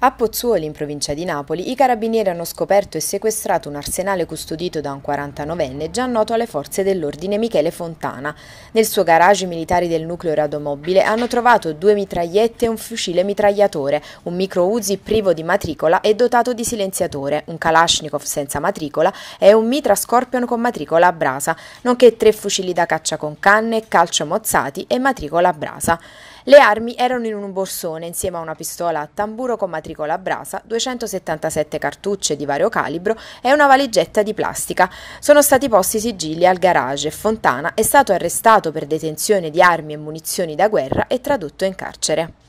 A Pozzuoli, in provincia di Napoli, i carabinieri hanno scoperto e sequestrato un arsenale custodito da un 49enne già noto alle forze dell'ordine Michele Fontana. Nel suo garage i militari del nucleo radomobile hanno trovato due mitragliette e un fucile mitragliatore, un micro Uzi privo di matricola e dotato di silenziatore, un Kalashnikov senza matricola e un mitra Scorpion con matricola a brasa, nonché tre fucili da caccia con canne, calcio mozzati e matricola a brasa. Le armi erano in un borsone insieme a una pistola a tamburo con matricola matricola a brasa, 277 cartucce di vario calibro e una valigetta di plastica. Sono stati posti sigilli al garage e Fontana è stato arrestato per detenzione di armi e munizioni da guerra e tradotto in carcere.